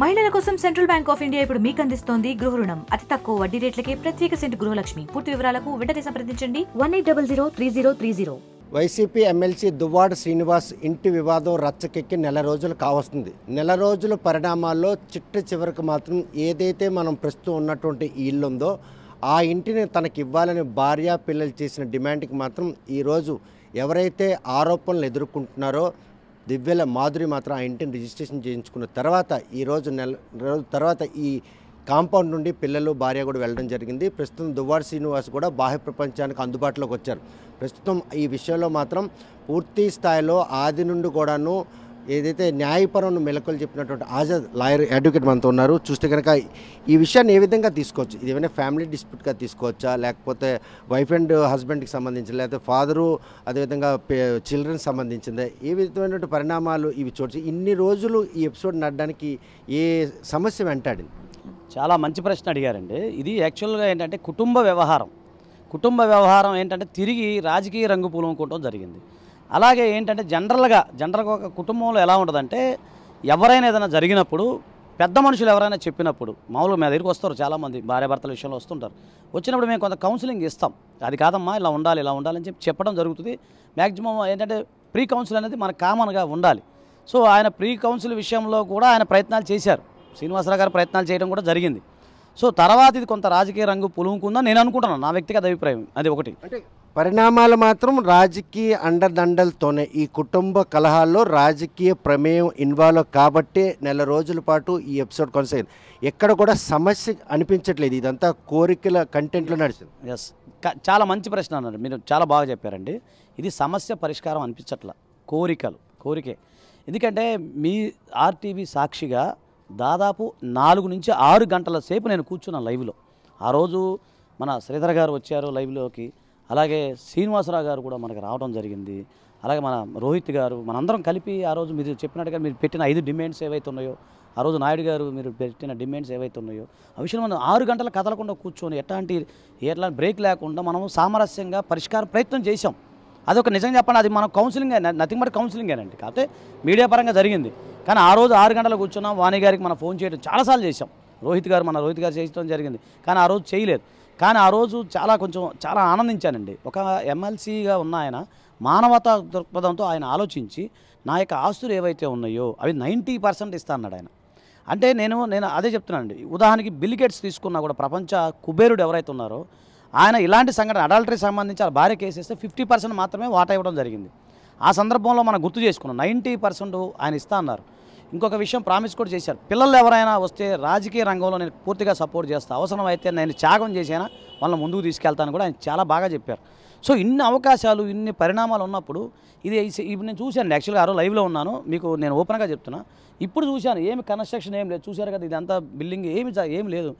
మహిళల కోసం central bank of India ఇప్పుడు మీకు అందిస్తోంది గృహ రుణం అతి తక్కువ వడ్డీ రేట్లకే ప్రత్యేక సెంటు గృహలక్ష్మి పూర్తి వివరాలకు వెంటనే సంప్రదించండి one eight double zero three zero three zero YCP MLC Duvvada Srinivas ఇంటి వివాదం రచ్చకెక్కి నెల రోజులు కావస్తుంది నెల రోజుల పరిణామాల్లో చిట్ట చివరికి మాత్రం ఏదైతే మనం ప్రస్తుతం ఉన్నటువంటి ఈ ఇల్లు ఉందో ఆ ఇంటిని తనకి ఇవ్వాలని భార్య పిల్లలు చేసిన డిమాండ్కి మాత్రం ఈరోజు ఎవరైతే ఆరోపణలు ఎదుర్కొంటున్నారో దివ్యల మాధురి మాత్రం ఆ ఇంటిని రిజిస్ట్రేషన్ చేయించుకున్న తర్వాత ఈ రోజు నెల రోజు తర్వాత ఈ కాంపౌండ్ నుండి పిల్లలు భార్య కూడా వెళ్ళడం జరిగింది ప్రస్తుతం దువ్వాడ శ్రీనివాస్ కూడా బాహ్య ప్రపంచానికి అందుబాటులోకి వచ్చారు ప్రస్తుతం ఈ విషయంలో మాత్రం పూర్తి స్థాయిలో ఆది నుండి కూడాను ఏదైతే న్యాయపరం మెలకులు చెప్పినటువంటి ఆజాద్ లాయర్ అడ్వకేట్ మనతో ఉన్నారు చూస్తే కనుక ఈ విషయాన్ని ఏ విధంగా తీసుకోవచ్చు ఇది ఏమైనా ఫ్యామిలీ డిస్ప్యూట్గా తీసుకోవచ్చా లేకపోతే వైఫ్ అండ్ హస్బెండ్కి సంబంధించిన లేకపోతే ఫాదరు అదేవిధంగా చిల్డ్రన్ సంబంధించింది ఏ విధమైనటువంటి పరిణామాలు ఇవి చూడచ్చు ఇన్ని రోజులు ఈ ఎపిసోడ్ నడడానికి ఏ సమస్య వెంటాడింది చాలా మంచి ప్రశ్న అడిగారండి ఇది యాక్చువల్గా ఏంటంటే కుటుంబ వ్యవహారం కుటుంబ వ్యవహారం ఏంటంటే తిరిగి రాజకీయ రంగు అనుకోవటం జరిగింది అలాగే ఏంటంటే జనరల్గా జనరల్గా ఒక కుటుంబంలో ఎలా ఉంటుందంటే ఎవరైనా ఏదైనా జరిగినప్పుడు పెద్ద మనుషులు ఎవరైనా చెప్పినప్పుడు మామూలుగా మా దగ్గరికి వస్తారు చాలామంది భార్యాభర్తల విషయంలో వస్తుంటారు వచ్చినప్పుడు మేము కొంత కౌన్సిలింగ్ ఇస్తాం అది కాదమ్మా ఇలా ఉండాలి ఇలా ఉండాలని చెప్పి చెప్పడం జరుగుతుంది మ్యాక్సిమం ఏంటంటే ప్రీ కౌన్సిల్ అనేది మనకు కామన్గా ఉండాలి సో ఆయన ప్రీ కౌన్సిల్ విషయంలో కూడా ఆయన ప్రయత్నాలు చేశారు శ్రీనివాసరావు గారు ప్రయత్నాలు చేయడం కూడా జరిగింది సో తర్వాత ఇది కొంత రాజకీయ రంగు పులుముకుందని నేను అనుకుంటున్నాను నా వ్యక్తిగత అభిప్రాయం అది ఒకటి అంటే పరిణామాలు మాత్రం రాజకీయ అండదండలతోనే ఈ కుటుంబ కలహాల్లో రాజకీయ ప్రమేయం ఇన్వాల్వ్ కాబట్టే నెల రోజుల పాటు ఈ ఎపిసోడ్ కొనసాగింది ఎక్కడ కూడా సమస్య అనిపించట్లేదు ఇదంతా కోరికల కంటెంట్లో నడిచింది ఎస్ చాలా మంచి ప్రశ్న అన్నారు మీరు చాలా బాగా చెప్పారండి ఇది సమస్య పరిష్కారం అనిపించట్ల కోరికలు కోరికే ఎందుకంటే మీ ఆర్టీవీ సాక్షిగా దాదాపు నాలుగు నుంచి ఆరు గంటల సేపు నేను కూర్చున్నాను లైవ్లో ఆ రోజు మన శ్రీధర్ గారు వచ్చారు లైవ్లోకి అలాగే శ్రీనివాసరావు గారు కూడా మనకు రావడం జరిగింది అలాగే మన రోహిత్ గారు మనందరం కలిపి ఆ రోజు మీరు చెప్పినట్టుగా మీరు పెట్టిన ఐదు డిమాండ్స్ ఏవైతే ఉన్నాయో ఆ రోజు నాయుడు గారు మీరు పెట్టిన డిమాండ్స్ ఏవైతే ఉన్నాయో ఆ విషయం మనం ఆరు గంటలు కదలకుండా కూర్చొని ఎట్లాంటి ఎట్లాంటి బ్రేక్ లేకుండా మనం సామరస్యంగా పరిష్కార ప్రయత్నం చేశాం అదొక నిజంగా చెప్పండి అది మనం కౌన్సిలింగ్ నథింగ్ బట్ కౌన్సిలింగేనండి కాకపోతే మీడియా పరంగా జరిగింది కానీ ఆ రోజు ఆరు గంటలకు కూర్చున్నాం వాణి గారికి మనం ఫోన్ చేయడం చాలాసార్లు చేశాం రోహిత్ గారు మన రోహిత్ గారు చేయడం జరిగింది కానీ ఆ రోజు చేయలేదు కానీ ఆ రోజు చాలా కొంచెం చాలా ఆనందించానండి ఒక ఎమ్మెల్సీగా ఉన్న ఆయన మానవతా దృక్పథంతో ఆయన ఆలోచించి నా యొక్క ఆస్తులు ఏవైతే ఉన్నాయో అవి నైంటీ పర్సెంట్ ఇస్తా అన్నాడు ఆయన అంటే నేను నేను అదే చెప్తున్నానండి ఉదాహరణకి బిల్గేట్స్ తీసుకున్నా కూడా ప్రపంచ కుబేరుడు ఎవరైతే ఉన్నారో ఆయన ఇలాంటి సంఘటన అడాల్టరీ సంబంధించి ఆ భార్య కేసేస్తే ఫిఫ్టీ పర్సెంట్ మాత్రమే వాటా ఇవ్వడం జరిగింది ఆ సందర్భంలో మనం గుర్తు చేసుకున్నాం నైంటీ పర్సెంట్ ఆయన ఇస్తా అన్నారు ఇంకొక విషయం ప్రామిస్ కూడా చేశారు పిల్లలు ఎవరైనా వస్తే రాజకీయ రంగంలో నేను పూర్తిగా సపోర్ట్ చేస్తాను అవసరమైతే నేను త్యాగం చేసేనా వాళ్ళని ముందుకు తీసుకెళ్తాను కూడా ఆయన చాలా బాగా చెప్పారు సో ఇన్ని అవకాశాలు ఇన్ని పరిణామాలు ఉన్నప్పుడు ఇది ఇప్పుడు నేను చూశాను యాక్చువల్గా ఆరో లైవ్లో ఉన్నాను మీకు నేను ఓపెన్గా చెప్తున్నా ఇప్పుడు చూశాను ఏమి కన్స్ట్రక్షన్ ఏం లేదు చూశారు కదా ఇదంతా బిల్డింగ్ ఏమి ఏమి లేదు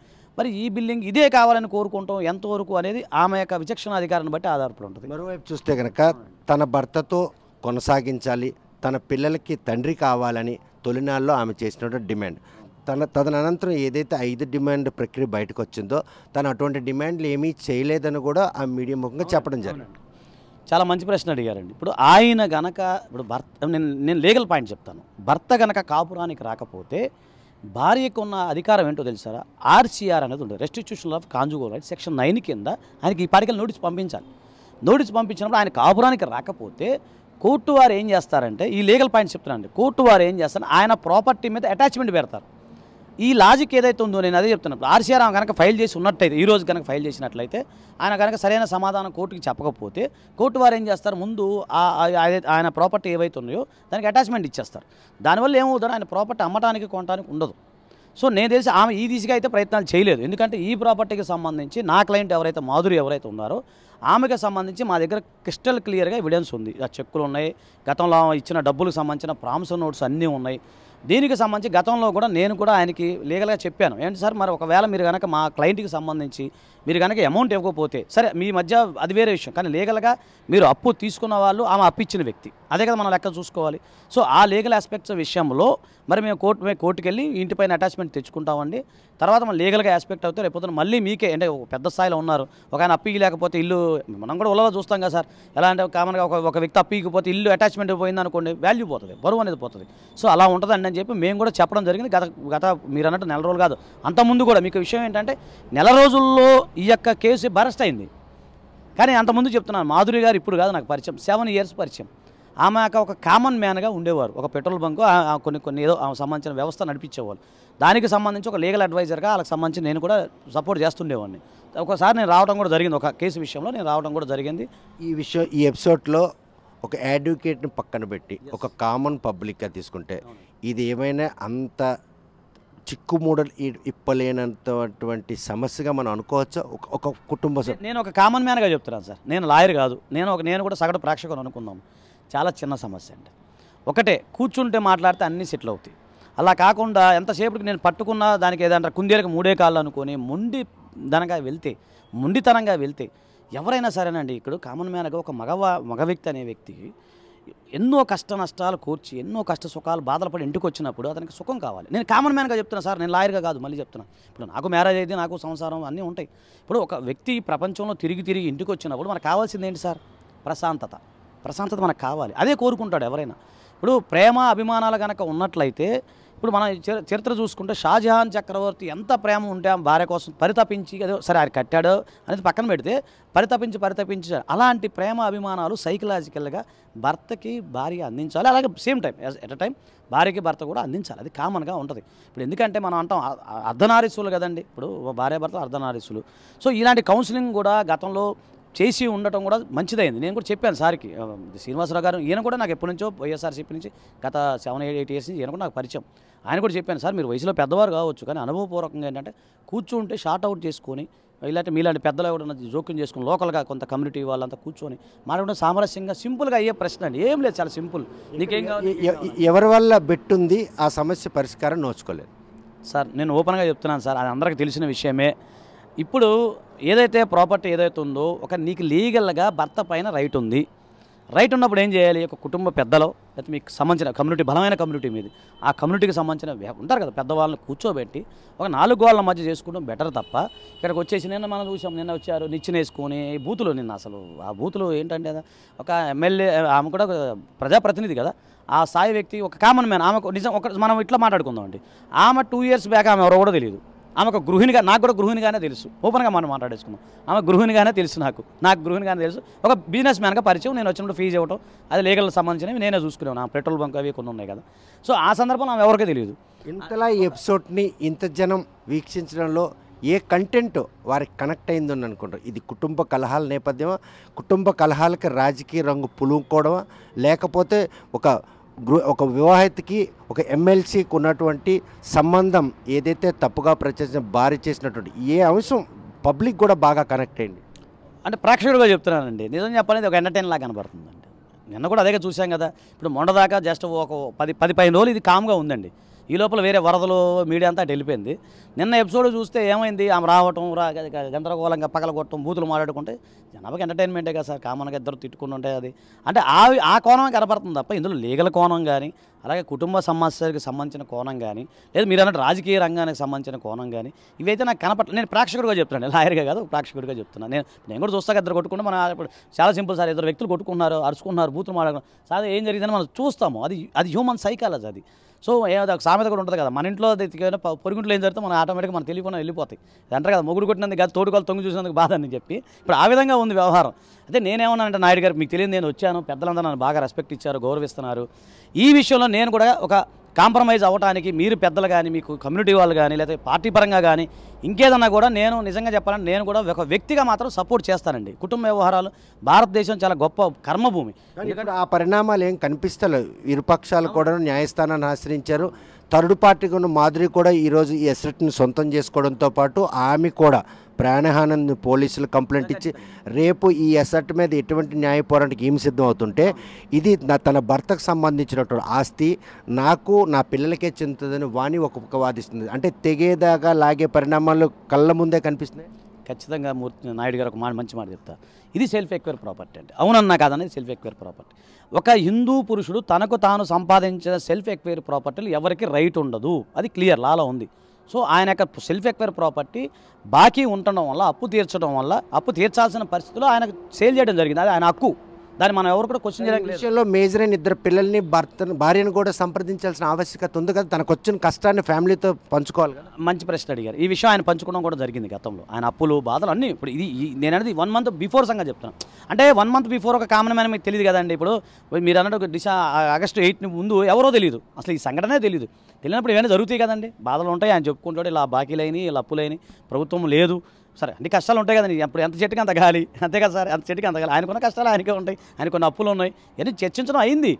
మరి ఈ బిల్డింగ్ ఇదే కావాలని కోరుకుంటాం ఎంతవరకు అనేది ఆమె యొక్క విచక్షణ అధికారాన్ని బట్టి ఆధారపడి ఉంటుంది మరోవైపు చూస్తే కనుక తన భర్తతో కొనసాగించాలి తన పిల్లలకి తండ్రి కావాలని తొలినాళ్ళలో ఆమె చేసినటువంటి డిమాండ్ తన తదనంతరం ఏదైతే ఐదు డిమాండ్ ప్రక్రియ బయటకు వచ్చిందో తను అటువంటి డిమాండ్లు ఏమీ చేయలేదని కూడా ఆ మీడియా ముఖంగా చెప్పడం జరిగింది చాలా మంచి ప్రశ్న అడిగారండి ఇప్పుడు ఆయన గనక ఇప్పుడు భర్త నేను నేను లీగల్ పాయింట్ చెప్తాను భర్త గనక కాపురానికి రాకపోతే భార్యకు ఉన్న అధికారం ఏంటో తెలుసారా ఆర్సీఆర్ అనేది ఉంటుంది restitution of conjugal right section nine కింద ఆయనకి ఈ పాటికల్ నోటీస్ పంపించాలి నోటీస్ పంపించినప్పుడు ఆయన కాపురానికి రాకపోతే కోర్టు వారు ఏం చేస్తారంటే ఈ లీగల్ పాయింట్స్ చెప్తున్నానండి కోర్టు వారు ఏం చేస్తారు ఆయన ప్రాపర్టీ మీద అటాచ్మెంట్ పెడతారు ఈ లాజిక్ ఏదైతే ఉందో నేను అదే చెప్తున్నాను ఆర్సీఆర్ ఆమె కనుక ఫైల్ చేసి ఉన్నట్టయితే ఈరోజు కనుక ఫైల్ చేసినట్లయితే ఆయన కనుక సరైన సమాధానం కోర్టుకి చెప్పకపోతే కోర్టు వారు ఏం చేస్తారు ముందు ఆయన ప్రాపర్టీ ఏవైతే ఉన్నాయో దానికి అటాచ్మెంట్ ఇచ్చేస్తారు దానివల్ల ఏమవుతుందో ఆయన ప్రాపర్టీ అమ్మటానికి కొనడానికి ఉండదు సో నేను తెలిసి ఆమె ఈ దిశగా అయితే ప్రయత్నాలు చేయలేదు ఎందుకంటే ఈ ప్రాపర్టీకి సంబంధించి నా క్లయింట్ ఎవరైతే మాధురి ఎవరైతే ఉన్నారో ఆమెకి సంబంధించి మా దగ్గర క్రిస్టల్ క్లియర్గా ఎవిడెన్స్ ఉంది ఆ చెక్కులు ఉన్నాయి గతంలో ఇచ్చిన డబ్బులకు సంబంధించిన ప్రామిసర్ నోట్స్ అన్నీ ఉన్నాయి దీనికి సంబంధించి గతంలో కూడా నేను కూడా ఆయనకి లీగల్గా చెప్పాను ఏంటి సార్ మరి ఒకవేళ మీరు కనుక మా క్లయింట్కి సంబంధించి మీరు కనుక అమౌంట్ ఇవ్వకపోతే సరే మీ మధ్య అది వేరే విషయం కానీ లీగల్గా మీరు అప్పు తీసుకున్న వాళ్ళు ఆమె ఇచ్చిన వ్యక్తి అదే కదా మనం లెక్క చూసుకోవాలి సో ఆ లీగల్ ఆస్పెక్ట్స్ విషయంలో మరి మేము కోర్టు మేము కోర్టుకు వెళ్ళి ఇంటిపైన అటాచ్మెంట్ తెచ్చుకుంటామండి తర్వాత మనం లీగల్గా ఆస్పెక్ట్ అవుతే రేపొద్దున మళ్ళీ మీకే అంటే పెద్ద స్థాయిలో ఉన్నారు ఒక ఆయన అప్పు లేకపోతే ఇల్లు మనం కూడా ఉలవ చూస్తాం కదా సార్ ఎలా అంటే కామన్గా ఒక ఒక వ్యక్తి అప్పికపోతే ఇల్లు అటాచ్మెంట్ పోయిందనుకోండి వాల్యూ పోతుంది బరువు అనేది పోతుంది సో అలా ఉంటుందండి అని చెప్పి మేము కూడా చెప్పడం జరిగింది గత గత మీరు అన్నట్టు నెల రోజులు కాదు అంతకుముందు కూడా మీకు విషయం ఏంటంటే నెల రోజుల్లో ఈ యొక్క కేసు బరస్ట్ అయింది కానీ అంతకుముందు చెప్తున్నాను మాధురి గారు ఇప్పుడు కాదు నాకు పరిచయం సెవెన్ ఇయర్స్ పరిచయం ఆమె యొక్క ఒక కామన్ మ్యాన్గా ఉండేవారు ఒక పెట్రోల్ బంకు కొన్ని కొన్ని ఏదో సంబంధించిన వ్యవస్థ నడిపించేవాళ్ళు దానికి సంబంధించి ఒక లీగల్ అడ్వైజర్గా వాళ్ళకి సంబంధించి నేను కూడా సపోర్ట్ చేస్తుండేవాడిని ఒకసారి నేను రావడం కూడా జరిగింది ఒక కేసు విషయంలో నేను రావడం కూడా జరిగింది ఈ విషయం ఈ ఎపిసోడ్లో ఒక అడ్వకేట్ని పక్కన పెట్టి ఒక కామన్ పబ్లిక్గా తీసుకుంటే ఇది ఏమైనా అంత చిక్కుమూడలు ఇప్పలేనంతటువంటి సమస్యగా మనం అనుకోవచ్చా ఒక కుటుంబ నేను ఒక కామన్ మ్యాన్గా చెప్తున్నాను సార్ నేను లాయర్ కాదు నేను ఒక నేను కూడా సగటు ప్రేక్షకులు అనుకుందాం చాలా చిన్న సమస్య అండి ఒకటే కూర్చుంటే మాట్లాడితే అన్నీ సెటిల్ అవుతాయి అలా కాకుండా ఎంతసేపటికి నేను పట్టుకున్న దానికి ఏదంటే కుందేలకు మూడే కాళ్ళు అనుకొని మొండి దనంగా వెళ్తే మొండితనంగా వెళ్తే ఎవరైనా సరేనండి ఇక్కడ కామన్ మ్యాన్గా ఒక మగవ మగ వ్యక్తి అనే వ్యక్తి ఎన్నో కష్ట నష్టాలు కూర్చి ఎన్నో కష్ట సుఖాలు బాధలు పడి ఇంటికి వచ్చినప్పుడు అతనికి సుఖం కావాలి నేను కామన్ మ్యాన్గా చెప్తున్నా సార్ నేను లాయర్గా కాదు మళ్ళీ చెప్తున్నా ఇప్పుడు నాకు మ్యారేజ్ అయితే నాకు సంసారం అన్నీ ఉంటాయి ఇప్పుడు ఒక వ్యక్తి ప్రపంచంలో తిరిగి తిరిగి ఇంటికి వచ్చినప్పుడు మనకు కావాల్సింది ఏంటి సార్ ప్రశాంతత ప్రశాంతత మనకు కావాలి అదే కోరుకుంటాడు ఎవరైనా ఇప్పుడు ప్రేమ అభిమానాలు కనుక ఉన్నట్లయితే ఇప్పుడు మనం చరిత్ర చూసుకుంటే షాజహాన్ చక్రవర్తి ఎంత ప్రేమ ఉంటే ఆ భార్య కోసం పరితపించి అదే సరే ఆయన కట్టాడు అనేది పక్కన పెడితే పరితపించి పరితపించి అలాంటి ప్రేమ అభిమానాలు సైకలాజికల్గా భర్తకి భార్య అందించాలి అలాగే same time at a time భార్యకి భర్త కూడా అందించాలి అది కామన్గా ఉంటుంది ఇప్పుడు ఎందుకంటే మనం అంటాం అర్ధనారీసులు కదండి ఇప్పుడు భార్య భర్త అర్ధనారీసులు సో ఇలాంటి కౌన్సిలింగ్ కూడా గతంలో చేసి ఉండటం కూడా మంచిదైంది నేను కూడా చెప్పాను సార్కి శ్రీనివాసరావు గారు ఈయన కూడా నాకు ఎప్పటి నుంచో వైఎస్ఆర్సీపీ నుంచి గత సెవెన్ ఎయిట్ ఎయిట్ ఇయర్స్ నుంచి ఈయన కూడా నాకు పరిచయం ఆయన కూడా చెప్పాను సార్ మీరు వయసులో పెద్దవారు కావచ్చు కానీ అనుభవపూర్వకంగా ఏంటంటే కూర్చుంటే షార్ట్ అవుట్ చేసుకొని ఇలాంటి మీలాంటి పెద్దలు కూడా జోక్యం చేసుకుని లోకల్గా కొంత కమ్యూనిటీ వాళ్ళంతా కూర్చొని మాట్లాడడం సామరస్యంగా సింపుల్గా అయ్యే ప్రశ్న అండి ఏం లేదు చాలా సింపుల్ నీకేం కావాలి ఎవరి వల్ల బెట్టుంది ఆ సమస్య పరిష్కారం నోచుకోలేదు సార్ నేను ఓపెన్గా చెప్తున్నాను సార్ అది అందరికీ తెలిసిన విషయమే ఇప్పుడు ఏదైతే ప్రాపర్టీ ఏదైతే ఉందో ఒక నీకు లీగల్గా భర్త పైన రైట్ ఉంది రైట్ ఉన్నప్పుడు ఏం చేయాలి ఒక కుటుంబ పెద్దలో లేకపోతే మీకు సంబంధించిన కమ్యూనిటీ బలమైన కమ్యూనిటీ మీద ఆ కమ్యూనిటీకి సంబంధించిన ఉంటారు కదా పెద్దవాళ్ళని కూర్చోబెట్టి ఒక నాలుగు వాళ్ళ మధ్య చేసుకుంటాం బెటర్ తప్ప ఇక్కడికి వచ్చేసి నిన్న మనం చూసాం నిన్న వచ్చారు నిచ్చిన వేసుకొని బూతులు నిన్న అసలు ఆ బూతులు ఏంటంటే ఒక ఎమ్మెల్యే ఆమె కూడా ప్రజాప్రతినిధి కదా ఆ స్థాయి వ్యక్తి ఒక కామన్ మ్యాన్ ఆమె నిజం ఒక మనం ఇట్లా మాట్లాడుకుందాం అండి ఆమె టూ ఇయర్స్ బ్యాక్ ఆమె ఎవరో కూడా తెలియదు ఆమెకు గృహిణిగా నాకు కూడా గృహిణిగానే తెలుసు ఓపెన్గా మనం మాట్లాడేసుకున్నాం ఆమె గృహిణిగానే తెలుసు నాకు నాకు గృహిణిగానే తెలుసు ఒక బిజినెస్ మ్యాన్గా పరిచయం నేను వచ్చినప్పుడు ఫీజు ఇవ్వటం అది లీగల్ సంబంధించినవి నేనే చూసుకునేవాను ఆ పెట్రోల్ బంక్ అవి కొన్ని ఉన్నాయి కదా సో ఆ సందర్భంలో ఆమె ఎవరికీ తెలియదు ఇంతలా ఈ ఎపిసోడ్ని ఇంత జనం వీక్షించడంలో ఏ కంటెంట్ వారికి కనెక్ట్ అయిందని అనుకుంటారు ఇది కుటుంబ కలహాల నేపథ్యమా కుటుంబ కలహాలకి రాజకీయ రంగు పులుముకోవడమా లేకపోతే ఒక ఒక వివాహితకి ఒక ఎమ్మెల్సీకి ఉన్నటువంటి సంబంధం ఏదైతే తప్పుగా ప్రచురించిన భారీ చేసినటువంటి ఏ అంశం పబ్లిక్ కూడా బాగా కనెక్ట్ అయ్యింది అంటే ప్రేక్షకుడుగా చెప్తున్నానండి నిజం చెప్పాలి ఒక ఎంటర్టైన్ లాగా కనబడుతుందండి నిన్న కూడా అదే చూసాం కదా ఇప్పుడు మొండదాకా జస్ట్ ఒక పది పది పది రోజులు ఇది కామ్గా ఉందండి ఈ లోపల వేరే వరదలు మీడియా అంతా వెళ్ళిపోయింది నిన్న ఎపిసోడ్ చూస్తే ఏమైంది ఆమె రావటం రా గందరగోళంగా పగలగొట్టడం బూతులు మాట్లాడుకుంటే జనాభాకి ఎంటర్టైన్మెంటే కదా సార్ కామన్గా ఇద్దరు తిట్టుకుంటుంటే అది అంటే ఆ ఆ కోణం కనపడుతుంది తప్ప ఇందులో లీగల్ కోణం కానీ అలాగే కుటుంబ సమస్యలకు సంబంధించిన కోణం కానీ లేదా మీరు అన్నట్టు రాజకీయ రంగానికి సంబంధించిన కోణం కానీ ఇవైతే నాకు కనపడ నేను ప్రేక్షకుడిగా చెప్తున్నాను లాయర్గా కాదు ప్రేక్షకుడిగా చెప్తున్నాను నేను నేను కూడా చూస్తాక ఇద్దరు కొట్టుకుంటే మనం ఇప్పుడు చాలా సింపుల్ సార్ ఇద్దరు వ్యక్తులు కొట్టుకున్నారు అరుచుకున్నారు బూతులు మాట్లాడుకున్నారు సార్ ఏం జరిగిందని మనం చూస్తాము అది అది హ్యూమన్ సైకాలజీ అది సో ఏదో సామెత కూడా ఉంటుంది కదా మన ఇంట్లో పొరుగుంట్లో ఏం జరిగితే మనం ఆటోమేటిక్గా మనం తెలియకుండా వెళ్ళిపోతాయి అంటారు కదా మొగుడు కొట్టినందుకు కాదు తోడుకోలు తొంగి చూసినందుకు బాధ అని చెప్పి ఇప్పుడు ఆ విధంగా ఉంది వ్యవహారం అయితే నేనేమన్నానంటే నాయుడు గారు మీకు తెలియదు నేను వచ్చాను పెద్దలందరూ నన్ను బాగా రెస్పెక్ట్ ఇచ్చారు గౌరవిస్తున్నారు ఈ విషయంలో నేను కూడా ఒక కాంప్రమైజ్ అవ్వడానికి మీరు పెద్దలు కానీ మీకు కమ్యూనిటీ వాళ్ళు కానీ లేదా పార్టీ పరంగా కానీ ఇంకేదన్నా కూడా నేను నిజంగా చెప్పాలంటే నేను కూడా ఒక వ్యక్తిగా మాత్రం సపోర్ట్ చేస్తానండి కుటుంబ వ్యవహారాలు భారతదేశం చాలా గొప్ప కర్మభూమి ఎందుకంటే ఆ పరిణామాలు ఏం కనిపిస్తలేవు ఇరుపక్షాలు కూడా న్యాయస్థానాన్ని ఆశ్రయించారు థర్డ్ పార్టీకి ఉన్న మాధురి కూడా ఈరోజు ఈ ఎసెట్ని సొంతం చేసుకోవడంతో పాటు ఆమె కూడా ప్రాణహానిని పోలీసులు కంప్లైంట్ ఇచ్చి రేపు ఈ అసెట్ మీద ఎటువంటి న్యాయ పోరాటానికి ఏం సిద్ధం అవుతుంటే ఇది నా తన భర్తకు సంబంధించినటువంటి ఆస్తి నాకు నా పిల్లలకే చెందుతుందని వాణి ఒక్కొక్క వాదిస్తుంది అంటే తెగేదాకా లాగే పరిణామాలు కళ్ళ ముందే కనిపిస్తున్నాయి ఖచ్చితంగా మూర్తి నాయుడు గారు ఒక మాట మంచి మాట చెప్తా ఇది సెల్ఫ్ ఎక్వేర్ ప్రాపర్టీ అంటే అవునన్నా కాదనేది సెల్ఫ్ ఎక్వేర్ ప్రాపర్టీ ఒక హిందూ పురుషుడు తనకు తాను సంపాదించిన సెల్ఫ్ ఎక్వేర్ ప్రాపర్టీలు ఎవరికి రైట్ ఉండదు అది క్లియర్ లాలో ఉంది సో ఆయన యొక్క సెల్ఫ్ ఎక్వైర్ ప్రాపర్టీ బాకీ ఉండడం వల్ల అప్పు తీర్చడం వల్ల అప్పు తీర్చాల్సిన పరిస్థితుల్లో ఆయనకు సేల్ చేయడం జరిగింది అది ఆయన హక్కు దాన్ని మనం ఎవరు కూడా క్వశ్చన్ చేయడానికి విషయంలో మేజర్ అయిన ఇద్దరు పిల్లల్ని భర్త భార్యను కూడా సంప్రదించాల్సిన ఆవశ్యకత ఉంది కదా తనకు వచ్చిన కష్టాన్ని ఫ్యామిలీతో పంచుకోవాలి కదా మంచి ప్రశ్న అడిగారు ఈ విషయం ఆయన పంచుకోవడం కూడా జరిగింది గతంలో ఆయన అప్పులు బాధలు అన్నీ ఇప్పుడు ఇది నేను అనేది వన్ మంత్ బిఫోర్ సంగతి చెప్తాను అంటే వన్ మంత్ బిఫోర్ ఒక కామన్ మ్యాన్ మీకు తెలియదు కదండి ఇప్పుడు మీరు అన్నట్టు ఒక డిసా ఆగస్టు ఎయిట్ ముందు ఎవరో తెలియదు అసలు ఈ సంఘటనే తెలియదు తెలియనప్పుడు ఏమైనా జరుగుతాయి కదండి బాధలు ఉంటాయి ఆయన చెప్పుకుంటాడు ఇలా బాకీలైనవి ఇలా అప్పులైన ప్రభుత్వం లేదు సరే అన్ని కష్టాలు ఉంటాయి కదండి అప్పుడు ఎంత చెట్టుకి అంత గాలి అంతే కదా సార్ ఎంత చెట్టుకి అంత గాలి ఆయనకున్న కష్టాలు ఆయనకే ఉంటాయి కొన్ని అప్పులు ఉన్నాయి ఇవన్నీ చర్చించడం అయింది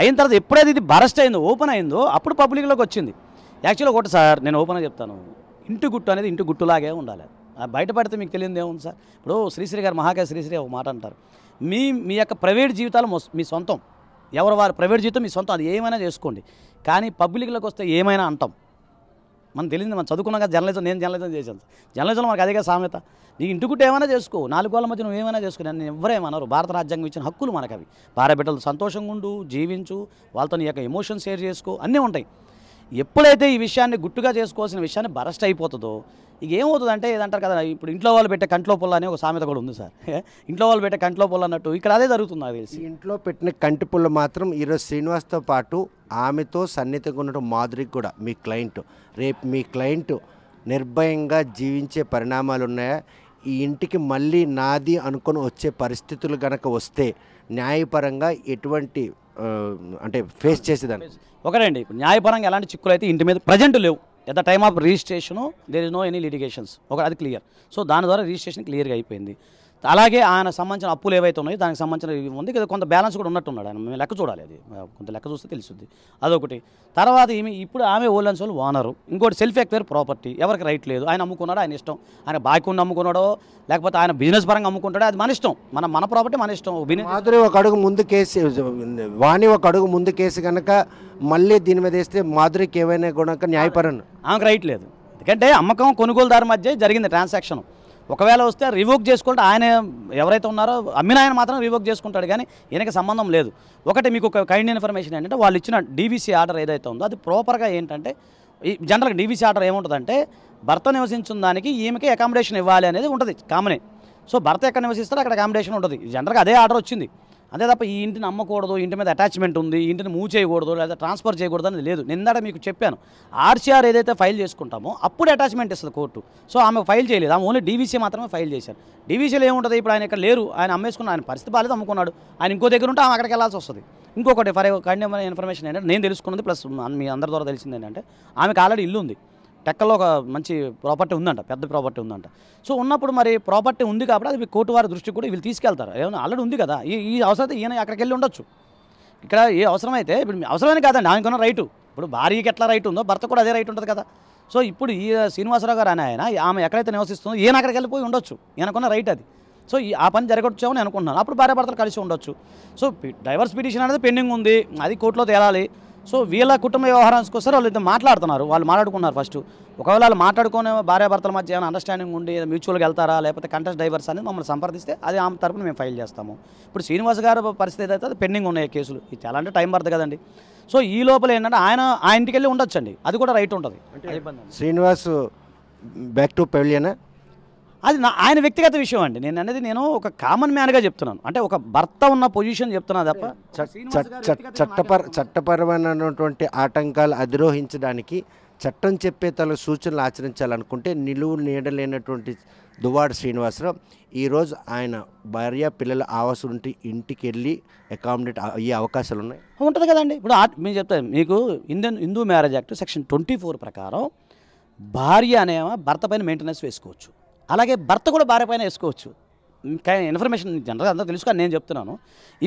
అయిన తర్వాత ఎప్పుడైతే ఇది బరస్ట్ అయిందో ఓపెన్ అయిందో అప్పుడు పబ్లిక్లోకి వచ్చింది యాక్చువల్గా ఒకటి సార్ నేను ఓపెన్గా చెప్తాను ఇంటి గుట్టు అనేది ఇంటి గుట్టులాగే ఉండాలి బయట పడితే మీకు తెలియదు ఏముంది సార్ ఇప్పుడు శ్రీశ్రీ గారు మహాకాయ శ్రీశ్రీ ఒక మాట అంటారు మీ మీ యొక్క ప్రైవేట్ జీవితాలు మీ సొంతం ఎవరు వారు ప్రైవేట్ జీవితం మీ సొంతం అది ఏమైనా చేసుకోండి కానీ పబ్లిక్లోకి వస్తే ఏమైనా అంటాం మనం తెలియదు మనం చదువుకున్నాక జర్నలిజం నేను జర్నలిజం చేశాను జర్నలిజంలో మనకు అదే సామెత నీ ఇంటికుంటే ఏమైనా చేసుకో నాలుగు వాళ్ళ మధ్య నువ్వు ఏమైనా చేసుకో నేను ఎవరేమన్నారు భారత రాజ్యాంగం ఇచ్చిన హక్కులు మనకు అవి భార్య బిడ్డలు సంతోషంగా ఉండు జీవించు వాళ్ళతో నీ యొక్క ఎమోషన్ షేర్ చేసుకో అన్నీ ఉంటాయి ఎప్పుడైతే ఈ విషయాన్ని గుట్టుగా చేసుకోవాల్సిన విషయాన్ని బరస్ట్ అయిపోతుందో ఇక ఏమవుతుందంటే ఏదంటారు కదా ఇప్పుడు ఇంట్లో వాళ్ళు పెట్టే కంట్లో పుల్ల అనే ఒక సామెత కూడా ఉంది సార్ ఇంట్లో వాళ్ళు పెట్టే కంట్లో పుల్ల అన్నట్టు ఇక్కడ అదే జరుగుతుంది నాకు తెలిసి ఇంట్లో పెట్టిన కంటి పుల్ల మాత్రం ఈరోజు శ్రీనివాస్తో పాటు ఆమెతో సన్నిహితంగా ఉన్నట్టు మాధురికి కూడా మీ క్లయింట్ రేపు మీ క్లయింట్ నిర్భయంగా జీవించే పరిణామాలు ఉన్నాయా ఈ ఇంటికి మళ్ళీ నాది అనుకుని వచ్చే పరిస్థితులు కనుక వస్తే న్యాయపరంగా ఎటువంటి అంటే ఫేస్ చేసేదాన్ని ఒకరండి ఇప్పుడు న్యాయపరంగా ఎలాంటి చిక్కులు అయితే ఇంటి మీద ప్రజెంట్ లేవు at the time of registration there is no any litigations ఒక అది క్లియర్ సో దాని ద్వారా రిజిస్ట్రేషన్ క్లియర్గా అయిపోయింది అలాగే ఆయన సంబంధించిన అప్పులు ఏవైతే ఉన్నాయో దానికి సంబంధించిన ఉంది కదా కొంత బ్యాలెన్స్ కూడా ఉన్నట్టున్నాడు ఆయన మేము లెక్క చూడాలి అది కొంత లెక్క చూస్తే తెలుస్తుంది అదొకటి తర్వాత ఈమె ఇప్పుడు ఆమె ఓల్డన్స్ వాళ్ళు ఓనరు ఇంకోటి సెల్ఫ్ ఎక్వేర్ ప్రాపర్టీ ఎవరికి రైట్ లేదు ఆయన అమ్ముకున్నాడు ఆయన ఇష్టం ఆయన బాకీ అమ్ముకున్నాడో లేకపోతే ఆయన బిజినెస్ పరంగా అమ్ముకుంటాడో అది మన ఇష్టం మన మన ప్రాపర్టీ మన ఇష్టం మాధురి ఒక అడుగు ముందు కేసు వాణి ఒక అడుగు ముందు కేసు కనుక మళ్ళీ దీని మీద వేస్తే మాధురికి ఏమైనా కూడా న్యాయపరం ఆమెకు రైట్ లేదు ఎందుకంటే అమ్మకం కొనుగోలుదారు మధ్య జరిగింది ట్రాన్సాక్షన్ ఒకవేళ వస్తే రివోక్ చేసుకుంటే ఆయన ఎవరైతే ఉన్నారో అమ్మిన ఆయన మాత్రం రివోక్ చేసుకుంటాడు కానీ ఈయనకి సంబంధం లేదు ఒకటి మీకు ఒక కైండ్ ఇన్ఫర్మేషన్ ఏంటంటే వాళ్ళు ఇచ్చిన డీవీసీ ఆర్డర్ ఏదైతే ఉందో అది ప్రాపర్గా ఏంటంటే ఈ జనరల్గా డీవీసీ ఆర్డర్ ఏముంటుందంటే భర్త నివసించిన దానికి ఈమెకి అకామిడేషన్ ఇవ్వాలి అనేది ఉంటుంది కామనే సో భర్త ఎక్కడ నివసిస్తారో అక్కడ అకామిడేషన్ ఉంటుంది జనరల్గా అదే ఆర్డర్ వచ్చింది అంతే తప్ప ఈ ఇంటిని అమ్మకూడదు ఇంటి మీద అటాచ్మెంట్ ఉంది ఇంటిని మూవ్ చేయకూడదు లేదా ట్రాన్స్ఫర్ చేయకూడదు అనేది లేదు నిందాడ మీకు చెప్పాను ఆర్సీఆర్ ఏదైతే ఫైల్ చేసుకుంటామో అప్పుడు అటాచ్మెంట్ ఇస్తుంది కోర్టు సో ఆమె ఫైల్ చేయలేదు ఆమె ఓన్లీ డీవీసీ మాత్రమే ఫైల్ చేశారు డీవీసీలో ఏముంటుంది ఇప్పుడు ఆయన ఇక్కడ లేరు ఆయన అమ్మేసుకున్న ఆయన పరిస్థితి బాగాలేదు అమ్ముకున్నాడు ఆయన ఇంకో దగ్గర ఉంటే ఆమె అక్కడికి వెళ్ళాల్సి వస్తుంది ఇంకొకటి ఫర్ కండి ఇన్ఫర్మేషన్ ఏంటంటే నేను తెలుసుకున్నది ప్లస్ మీ అందరి ద్వారా తెలిసింది ఏంటంటే ఆమెకు ఆల్రెడీ ఇల్లు ఉంది టెక్కల్లో ఒక మంచి ప్రాపర్టీ ఉందంట పెద్ద ప్రాపర్టీ ఉందంట సో ఉన్నప్పుడు మరి ప్రాపర్టీ ఉంది కాబట్టి అది కోర్టు వారి దృష్టికి కూడా వీళ్ళు తీసుకెళ్తారు ఏమన్నా ఆల్రెడీ ఉంది కదా ఈ ఈ అవసరం ఈయన అక్కడికి వెళ్ళి ఉండొచ్చు ఇక్కడ ఏ అవసరమైతే ఇప్పుడు అవసరమైన కాదండి ఆయనకున్న రైటు ఇప్పుడు భార్యకి ఎట్లా రైట్ ఉందో భర్త కూడా అదే రైట్ ఉంటుంది కదా సో ఇప్పుడు ఈ శ్రీనివాసరావు గారు అని ఆయన ఆమె ఎక్కడైతే నివసిస్తుందో ఈయన అక్కడికి వెళ్ళిపోయి ఉండొచ్చు ఈయనకున్న రైట్ అది సో ఆ పని జరగొచ్చామని అనుకుంటున్నాను అప్పుడు భార్యాభర్తలు కలిసి ఉండొచ్చు సో డైవర్స్ పిటిషన్ అనేది పెండింగ్ ఉంది అది కోర్టులో తేలాలి సో వీళ్ళ కుటుంబ వ్యవహారానికి వస్తారు వాళ్ళు ఇద్దరు మాట్లాడుతున్నారు వాళ్ళు మాట్లాడుకున్నారు ఫస్ట్ ఒకవేళ వాళ్ళు మాట్లాడుకునే భార్యాభర్తల మధ్య ఏమైనా అండర్స్టాండింగ్ ఉండి మ్యూచువల్గా వెళ్తారా లేకపోతే కంటెస్ట్ డైవర్స్ అనేది మమ్మల్ని సంప్రదిస్తే అది ఆమె తరపున మేము ఫైల్ చేస్తాము ఇప్పుడు శ్రీనివాస్ గారి పరిస్థితి అయితే అది పెండింగ్ ఉన్నాయి కేసులు ఇది చాలా అంటే టైం పడుతుంది కదండి సో ఈ లోపల ఏంటంటే ఆయన ఆ ఇంటికి వెళ్ళి ఉండొచ్చండి అది కూడా రైట్ ఉంటుంది శ్రీనివాస్ బ్యాక్ టు అనే అది నా ఆయన వ్యక్తిగత విషయం అండి నేను అనేది నేను ఒక కామన్ మ్యాన్గా చెప్తున్నాను అంటే ఒక భర్త ఉన్న పొజిషన్ చెప్తున్నా తప్ప చట్టపర చట్టపరమైనటువంటి ఆటంకాలు అధిరోహించడానికి చట్టం చెప్పే తల సూచనలు ఆచరించాలనుకుంటే నిలువు నీడలేనటువంటి దువాడ శ్రీనివాసరావు ఈరోజు ఆయన భార్య పిల్లల ఆవాస ఉంటే ఇంటికి వెళ్ళి అకామిడేట్ అయ్యే అవకాశాలు ఉన్నాయి ఉంటుంది కదండి ఇప్పుడు మేము చెప్తాను మీకు Indian Hindu marriage act section twenty four ప్రకారం భార్య అనేవా భర్త పైన మెయింటెనెన్స్ వేసుకోవచ్చు అలాగే భర్త కూడా భార్య పైన వేసుకోవచ్చు ఇంకా ఇన్ఫర్మేషన్ జనరల్గా అందరూ తెలుసు నేను చెప్తున్నాను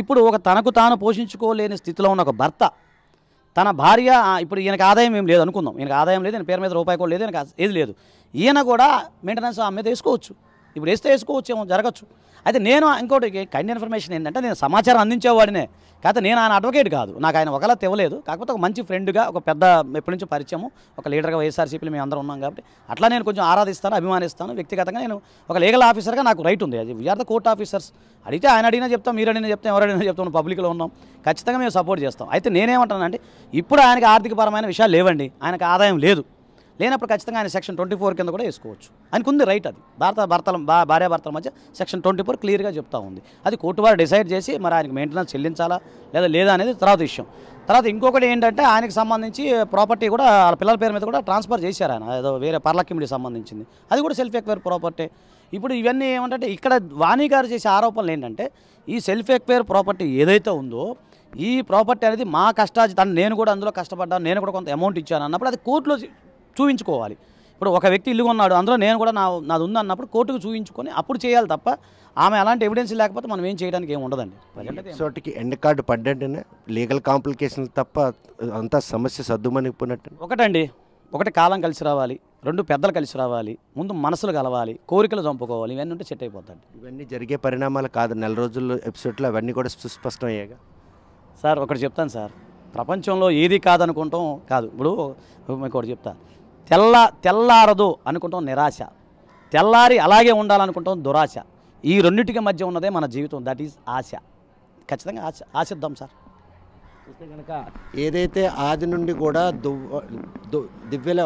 ఇప్పుడు ఒక తనకు తాను పోషించుకోలేని స్థితిలో ఉన్న ఒక భర్త తన భార్య ఇప్పుడు ఈయనకు ఆదాయం ఏం లేదు అనుకుందాం ఈయనకు ఆదాయం లేదు ఈయన పేరు మీద రూపాయి కూడా లేదు ఈయనకు ఏది లేదు ఈయన కూడా మెయింటెనెన్స్ ఆమె మీద వేసుకోవచ్చు ఇప్పుడు వేస్తే వేసుకోవచ్చు ఏమో జరగచ్చు అయితే నేను ఇంకోటి కైండ్ ఇన్ఫర్మేషన్ ఏంటంటే నేను సమాచారం అందించేవాడినే కాకపోతే నేను ఆయన అడ్వకేట్ కాదు నాకు ఆయన ఒకలా తెవలేదు కాకపోతే ఒక మంచి ఫ్రెండ్గా ఒక పెద్ద ఎప్పటి నుంచో పరిచయము ఒక లీడర్గా వైఎస్ఆర్సీపీలు మేము అందరం ఉన్నాం కాబట్టి అట్లా నేను కొంచెం ఆరాధిస్తాను అభిమానిస్తాను వ్యక్తిగతంగా నేను ఒక లీగల్ ఆఫీసర్గా నాకు రైట్ ఉంది అది విఆర్ ద కోర్ట్ ఆఫీసర్స్ అడిగితే ఆయన అడిగినా చెప్తాం మీరు అడిగినా చెప్తాం ఎవరు అడిగినా చెప్తాం పబ్లిక్లో ఉన్నాం ఖచ్చితంగా మేము సపోర్ట్ చేస్తాం అయితే నేనేమంటానంటే ఇప్పుడు ఆయనకి ఆర్థికపరమైన విషయాలు లేవండి ఆయనకు ఆదాయం లేదు లేనప్పుడు ఖచ్చితంగా ఆయన సెక్షన్ ట్వంటీ ఫోర్ కింద కూడా వేసుకోవచ్చు ఆయనకు ఉంది రైట్ అది భారత భర్తల భార్యాభర్తల మధ్య సెక్షన్ ట్వంటీ ఫోర్ క్లియర్గా చెప్తా ఉంది అది కోర్టు వారు డిసైడ్ చేసి మరి ఆయనకు మెయింటెనెన్స్ చెల్లించాలా లేదా లేదా అనేది తర్వాత విషయం తర్వాత ఇంకొకటి ఏంటంటే ఆయనకు సంబంధించి ప్రాపర్టీ కూడా వాళ్ళ పిల్లల పేరు మీద కూడా ట్రాన్స్ఫర్ చేశారు ఆయన ఏదో వేరే పర్లకిమిడికి సంబంధించింది అది కూడా సెల్ఫ్ ఎక్వైర్ ప్రాపర్టీ ఇప్పుడు ఇవన్నీ ఏమంటే ఇక్కడ వాణి గారు చేసే ఆరోపణలు ఏంటంటే ఈ సెల్ఫ్ ఎక్వైర్ ప్రాపర్టీ ఏదైతే ఉందో ఈ ప్రాపర్టీ అనేది మా తను నేను కూడా అందులో కష్టపడ్డాను నేను కూడా కొంత అమౌంట్ ఇచ్చాను అన్నప్పుడు అది కోర్టులో చూపించుకోవాలి ఇప్పుడు ఒక వ్యక్తి ఇల్లు కొన్నాడు అందులో నేను కూడా నా నాది ఉంది అన్నప్పుడు కోర్టుకు చూపించుకొని అప్పుడు చేయాలి తప్ప ఆమె అలాంటి ఎవిడెన్స్ లేకపోతే మనం ఏం చేయడానికి ఏమి ఉండదండి చోటికి ఎండ్ కార్డు పడ్డంటేనే లీగల్ కాంప్లికేషన్ తప్ప అంతా సమస్య సర్దుమనిపోయినట్టు ఒకటండి ఒకటి కాలం కలిసి రావాలి రెండు పెద్దలు కలిసి రావాలి ముందు మనసులు కలవాలి కోరికలు చంపుకోవాలి ఇవన్నీ ఉంటే సెట్ అయిపోతాడు ఇవన్నీ జరిగే పరిణామాలు కాదు నెల రోజుల్లో ఎపిసోడ్లో అవన్నీ కూడా సుస్పష్టం అయ్యాగా సార్ ఒకటి చెప్తాను సార్ ప్రపంచంలో ఏది కాదనుకుంటాం కాదు ఇప్పుడు మీకు ఒకటి చెప్తాను తెల్ల తెల్లారదు అనుకుంటాం నిరాశ తెల్లారి అలాగే ఉండాలనుకుంటాం దురాశ ఈ రెండింటికి మధ్య ఉన్నదే మన జీవితం దట్ ఈజ్ ఆశ ఖచ్చితంగా ఆశ ఆశిద్దాం సార్ కనుక ఏదైతే ఆది నుండి కూడా దువ్వ దివ్యలో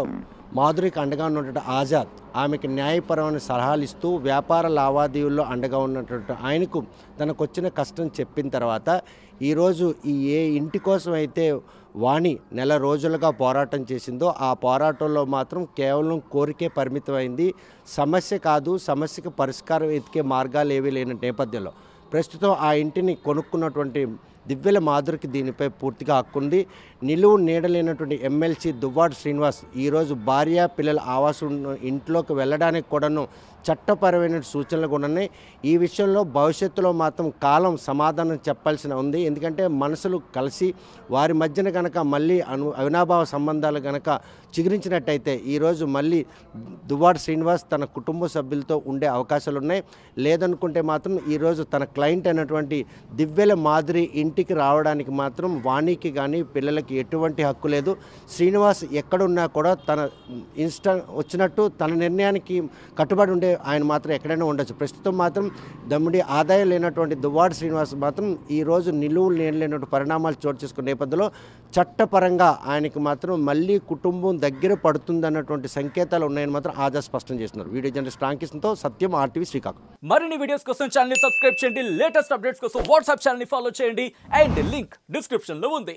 మాధురికి అండగా ఉన్నటువంటి ఆజాద్ ఆమెకి న్యాయపరమైన సలహాలు ఇస్తూ వ్యాపార లావాదేవీల్లో అండగా ఉన్నటువంటి ఆయనకు తనకు వచ్చిన కష్టం చెప్పిన తర్వాత ఈరోజు ఈ ఏ ఇంటి కోసం అయితే వాణి నెల రోజులుగా పోరాటం చేసిందో ఆ పోరాటంలో మాత్రం కేవలం కోరికే పరిమితమైంది సమస్య కాదు సమస్యకు పరిష్కారం ఎతికే మార్గాలు ఏవీ లేని నేపథ్యంలో ప్రస్తుతం ఆ ఇంటిని కొనుక్కున్నటువంటి దివ్యల మాధురికి దీనిపై పూర్తిగా హక్కుంది నిలువు నీడలేనటువంటి ఎమ్మెల్సీ దువ్వాడు శ్రీనివాస్ ఈరోజు భార్య పిల్లల ఆవాసం ఇంట్లోకి వెళ్ళడానికి కూడాను చట్టపరమైన సూచనలు కూడా ఉన్నాయి ఈ విషయంలో భవిష్యత్తులో మాత్రం కాలం సమాధానం చెప్పాల్సిన ఉంది ఎందుకంటే మనసులు కలిసి వారి మధ్యన కనుక మళ్ళీ అను అవినాభావ సంబంధాలు కనుక చిగురించినట్టయితే ఈరోజు మళ్ళీ దువ్వాడ శ్రీనివాస్ తన కుటుంబ సభ్యులతో ఉండే అవకాశాలు ఉన్నాయి లేదనుకుంటే మాత్రం ఈరోజు తన క్లయింట్ అయినటువంటి దివ్యల మాదిరి ఇంటికి రావడానికి మాత్రం వాణికి కానీ పిల్లలకి ఎటువంటి హక్కు లేదు శ్రీనివాస్ ఎక్కడున్నా కూడా తన ఇన్స్టా వచ్చినట్టు తన నిర్ణయానికి కట్టుబడి ఉండే ఆయన మాత్రం ఎక్కడైనా ఉండొచ్చు ప్రస్తుతం మాత్రం దమ్ముడి ఆదాయం లేనటువంటి దువ్వాడు శ్రీనివాస్ మాత్రం ఈరోజు నిలువు లేనటువంటి పరిణామాలు చోటు చేసుకున్న నేపథ్యంలో చట్టపరంగా ఆయనకి మాత్రం మళ్ళీ కుటుంబం దగ్గర పడుతుందన్నటువంటి సంకేతాలు ఉన్నాయని మాత్రం ఆదా స్పష్టం చేస్తున్నారు వీడియో జర్నలిస్ట్ రాంకిషన్తో సత్యం ఆర్టీవీ శ్రీకాకుళం మరిన్ని వీడియోస్ కోసం ఛానల్ సబ్స్క్రైబ్ చేయండి లేటెస్ట్ అప్డేట్స్ కోసం వాట్సాప్ ఛానల్ ఫాలో చేయండి అండ్ లింక్ డిస్క్రిప్షన్లో ఉంది